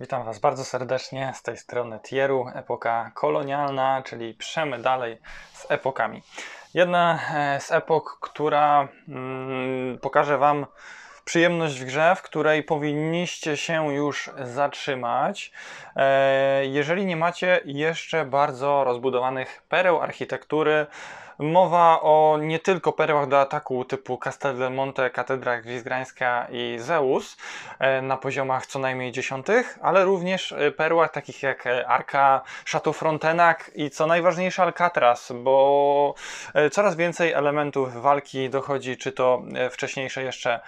Witam Was bardzo serdecznie z tej strony Tieru, epoka kolonialna, czyli przemy dalej z epokami. Jedna e, z epok, która mm, pokaże Wam przyjemność w grze, w której powinniście się już zatrzymać, e, jeżeli nie macie jeszcze bardzo rozbudowanych pereł architektury, Mowa o nie tylko perłach do ataku typu Castel del Monte, Katedra Gwizgrańska i Zeus e, na poziomach co najmniej dziesiątych, ale również e, perłach takich jak e, Arka, Chateau Frontenac i co najważniejsze Alcatraz, bo coraz więcej elementów walki dochodzi, czy to wcześniejsze jeszcze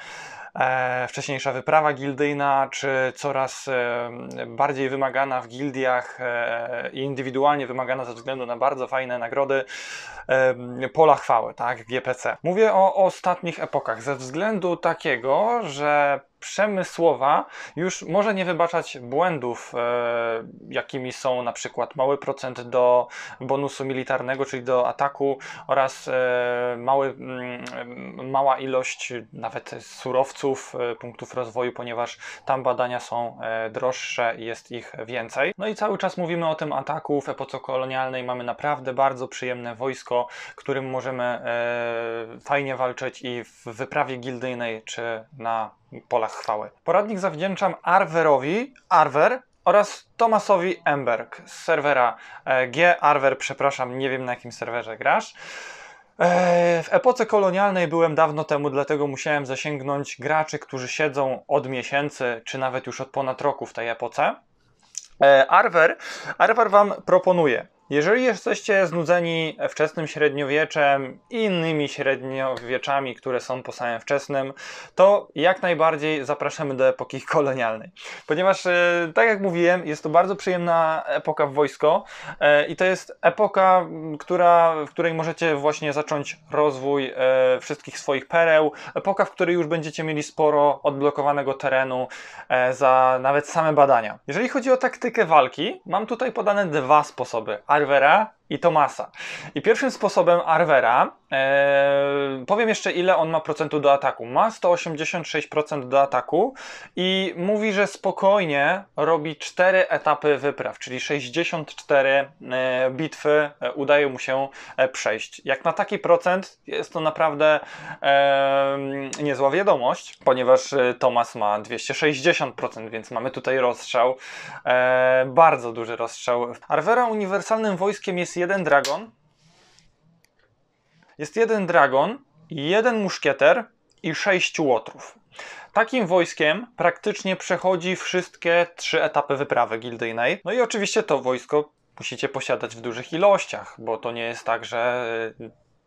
E, wcześniejsza wyprawa gildyjna, czy coraz e, bardziej wymagana w gildiach e, i indywidualnie wymagana ze względu na bardzo fajne nagrody pola chwały, tak, w GPC. Mówię o ostatnich epokach ze względu takiego, że przemysłowa już może nie wybaczać błędów, e, jakimi są na przykład mały procent do bonusu militarnego, czyli do ataku oraz e, mały, mm, e, mała ilość nawet surowców, punktów rozwoju, ponieważ tam badania są droższe i jest ich więcej. No i cały czas mówimy o tym ataku w epoce kolonialnej. Mamy naprawdę bardzo przyjemne wojsko, którym możemy fajnie walczyć i w wyprawie gildyjnej czy na polach chwały. Poradnik zawdzięczam Arwerowi, Arwer oraz Tomasowi Emberg z serwera e, G. Arwer, przepraszam, nie wiem na jakim serwerze grasz. E, w epoce kolonialnej byłem dawno temu, dlatego musiałem zasięgnąć graczy, którzy siedzą od miesięcy, czy nawet już od ponad roku w tej epoce. E, Arwer, Arwer Wam proponuje jeżeli jesteście znudzeni wczesnym średniowieczem i innymi średniowieczami, które są po samym wczesnym, to jak najbardziej zapraszamy do epoki kolonialnej. Ponieważ, e, tak jak mówiłem, jest to bardzo przyjemna epoka w wojsko e, i to jest epoka, która, w której możecie właśnie zacząć rozwój e, wszystkich swoich pereł. Epoka, w której już będziecie mieli sporo odblokowanego terenu za nawet same badania. Jeżeli chodzi o taktykę walki, mam tutaj podane dwa sposoby Alvará i Tomasa. I pierwszym sposobem Arwera, e, powiem jeszcze ile on ma procentu do ataku. Ma 186% do ataku i mówi, że spokojnie robi 4 etapy wypraw, czyli 64 e, bitwy e, udaje mu się e, przejść. Jak na taki procent jest to naprawdę e, niezła wiadomość, ponieważ e, Tomas ma 260%, więc mamy tutaj rozstrzał, bardzo duży rozstrzał. Arwera uniwersalnym wojskiem jest jeden dragon. Jest jeden dragon, jeden muszkieter i sześciu łotrów. Takim wojskiem praktycznie przechodzi wszystkie trzy etapy wyprawy gildyjnej. No i oczywiście to wojsko musicie posiadać w dużych ilościach, bo to nie jest tak, że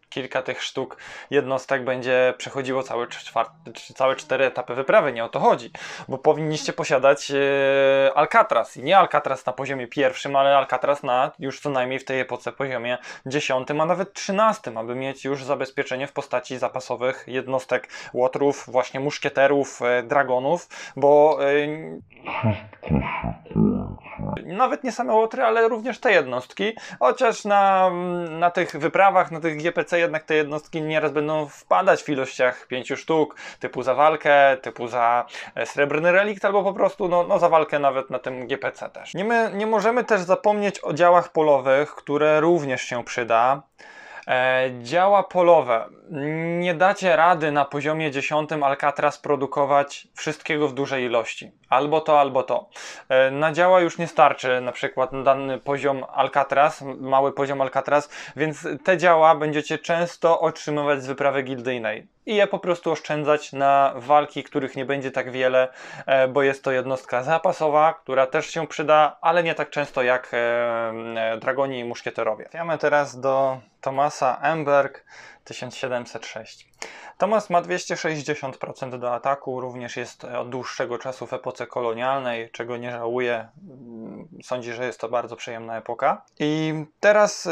kilka tych sztuk jednostek będzie przechodziło całe, czwarty, całe cztery etapy wyprawy. Nie o to chodzi, bo powinniście posiadać e, Alcatraz. I nie Alcatraz na poziomie pierwszym, ale Alcatraz na już co najmniej w tej epoce poziomie dziesiątym, a nawet trzynastym, aby mieć już zabezpieczenie w postaci zapasowych jednostek łotrów, właśnie muszkieterów, e, dragonów, bo e, nawet nie same łotry, ale również te jednostki, chociaż na, na tych wyprawach, na tych GPC jednak te jednostki nieraz będą wpadać w ilościach pięciu sztuk, typu za walkę, typu za e, srebrny relikt, albo po prostu no, no za walkę nawet na tym GPC też. Nie, my, nie możemy też zapomnieć o działach polowych, które również się przyda. E, działa polowe. Nie dacie rady na poziomie 10 Alcatraz produkować wszystkiego w dużej ilości. Albo to, albo to. E, na działa już nie starczy na przykład dany poziom Alcatraz, mały poziom Alcatraz, więc te działa będziecie często otrzymywać z wyprawy gildyjnej i je po prostu oszczędzać na walki, których nie będzie tak wiele, e, bo jest to jednostka zapasowa, która też się przyda, ale nie tak często jak e, dragoni i muszkieterowie. Wiemy teraz do Tomasa Emberg, 1706. Thomas ma 260% do ataku, również jest od dłuższego czasu w epoce kolonialnej, czego nie żałuje. Mm, sądzi, że jest to bardzo przyjemna epoka. I teraz yy,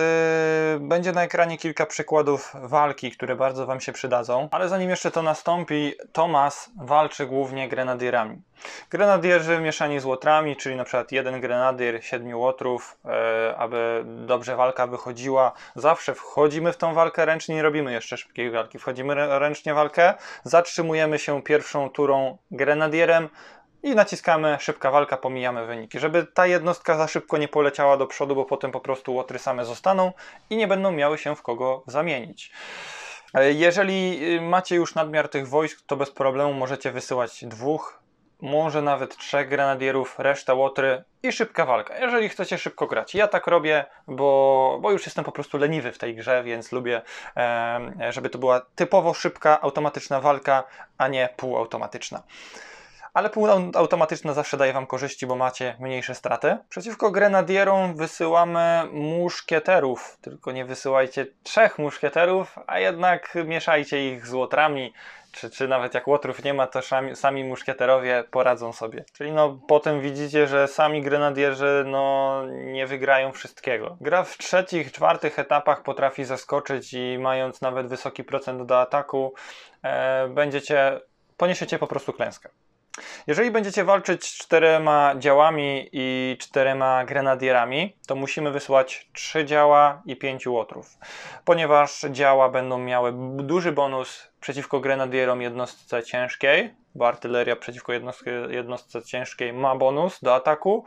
będzie na ekranie kilka przykładów walki, które bardzo Wam się przydadzą. Ale zanim jeszcze to nastąpi, Thomas walczy głównie grenadierami. Grenadierzy mieszani z łotrami, czyli na przykład jeden grenadier, siedmiu łotrów, e, aby dobrze walka wychodziła. Zawsze wchodzimy w tą walkę ręcznie, nie robimy jeszcze szybkiej walki. Wchodzimy ręcznie w walkę, zatrzymujemy się pierwszą turą grenadierem, i naciskamy szybka walka, pomijamy wyniki, żeby ta jednostka za szybko nie poleciała do przodu, bo potem po prostu łotry same zostaną i nie będą miały się w kogo zamienić. E, jeżeli y, macie już nadmiar tych wojsk, to bez problemu możecie wysyłać dwóch, może nawet trzech grenadierów, reszta łotry i szybka walka, jeżeli chcecie szybko grać. Ja tak robię, bo, bo już jestem po prostu leniwy w tej grze, więc lubię, żeby to była typowo szybka, automatyczna walka, a nie półautomatyczna ale pół automatyczna zawsze daje Wam korzyści, bo macie mniejsze straty. Przeciwko grenadierom wysyłamy muszkieterów, tylko nie wysyłajcie trzech muszkieterów, a jednak mieszajcie ich z łotrami, czy, czy nawet jak łotrów nie ma, to sami, sami muszkieterowie poradzą sobie. Czyli no, potem widzicie, że sami grenadierzy no, nie wygrają wszystkiego. Gra w trzecich, czwartych etapach potrafi zaskoczyć i mając nawet wysoki procent do ataku, e, będziecie, poniesiecie po prostu klęskę. Jeżeli będziecie walczyć czterema działami i czterema grenadierami, to musimy wysłać trzy działa i pięciu łotrów, ponieważ działa będą miały duży bonus przeciwko grenadierom jednostce ciężkiej, bo artyleria przeciwko jednostce, jednostce ciężkiej ma bonus do ataku,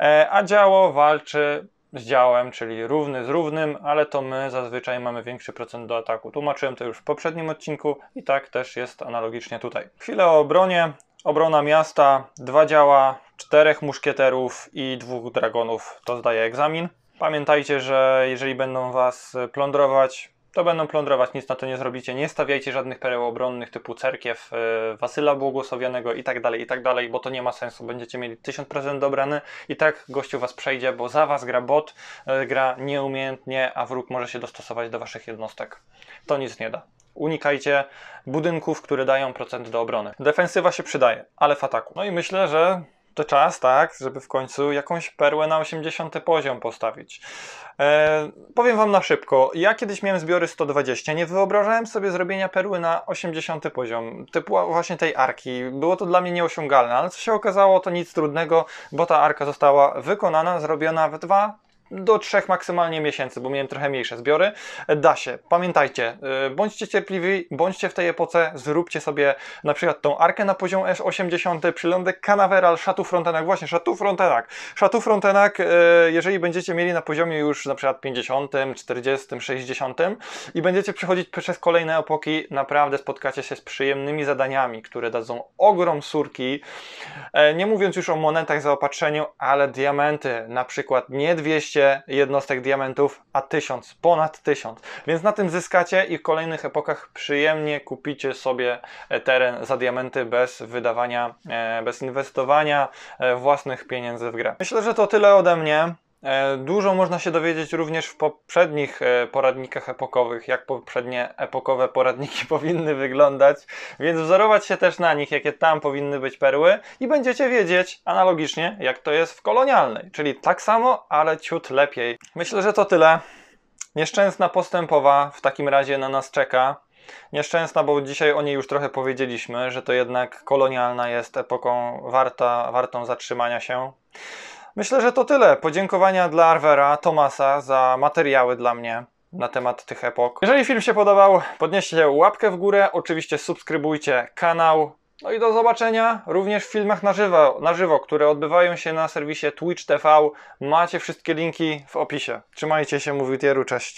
e, a działo walczy z działem, czyli równy z równym, ale to my zazwyczaj mamy większy procent do ataku. Tłumaczyłem to już w poprzednim odcinku i tak też jest analogicznie tutaj. Chwilę o obronie. Obrona miasta, dwa działa, czterech muszkieterów i dwóch dragonów to zdaje egzamin. Pamiętajcie, że jeżeli będą was plądrować, to będą plądrować, nic na to nie zrobicie. Nie stawiajcie żadnych pereł obronnych typu cerkiew, yy, Wasyla Błogosławionego i tak dalej, i tak dalej, bo to nie ma sensu. Będziecie mieli 1000% dobrany i tak gościu was przejdzie, bo za was gra bot, yy, gra nieumiejętnie, a wróg może się dostosować do waszych jednostek. To nic nie da. Unikajcie budynków, które dają procent do obrony. Defensywa się przydaje, ale w ataku. No i myślę, że to czas, tak, żeby w końcu jakąś perłę na 80 poziom postawić. E, powiem Wam na szybko, ja kiedyś miałem zbiory 120, nie wyobrażałem sobie zrobienia perły na 80 poziom, typu właśnie tej arki. Było to dla mnie nieosiągalne, ale co się okazało, to nic trudnego, bo ta arka została wykonana, zrobiona w dwa do trzech maksymalnie miesięcy, bo miałem trochę mniejsze zbiory. Da się. Pamiętajcie, y, bądźcie cierpliwi, bądźcie w tej epoce, zróbcie sobie na przykład tą arkę na poziom S80, przylądek Canaveral, Chateau Frontenac, właśnie Chateau Frontenac. Frontenac, y, jeżeli będziecie mieli na poziomie już na przykład 50, 40, 60 i będziecie przechodzić przez kolejne epoki, naprawdę spotkacie się z przyjemnymi zadaniami, które dadzą ogrom surki. E, nie mówiąc już o monetach zaopatrzeniu, ale diamenty, na przykład nie 200 200 jednostek diamentów, a 1000, ponad 1000. Więc na tym zyskacie i w kolejnych epokach przyjemnie kupicie sobie e, teren za diamenty bez wydawania, e, bez inwestowania e, własnych pieniędzy w grę. Myślę, że to tyle ode mnie. E, dużo można się dowiedzieć również w poprzednich e, poradnikach epokowych, jak poprzednie epokowe poradniki powinny wyglądać, więc wzorować się też na nich, jakie tam powinny być perły i będziecie wiedzieć analogicznie, jak to jest w kolonialnej, czyli tak samo, ale ciut lepiej. Myślę, że to tyle. Nieszczęsna postępowa w takim razie na nas czeka. Nieszczęsna, bo dzisiaj o niej już trochę powiedzieliśmy, że to jednak kolonialna jest epoką warta, wartą zatrzymania się. Myślę, że to tyle. Podziękowania dla Arwera, Tomasa za materiały dla mnie na temat tych epok. Jeżeli film się podobał, podnieście łapkę w górę, oczywiście subskrybujcie kanał. No i do zobaczenia również w filmach na żywo, na żywo, które odbywają się na serwisie Twitch TV. Macie wszystkie linki w opisie. Trzymajcie się, mówił Tieru, cześć.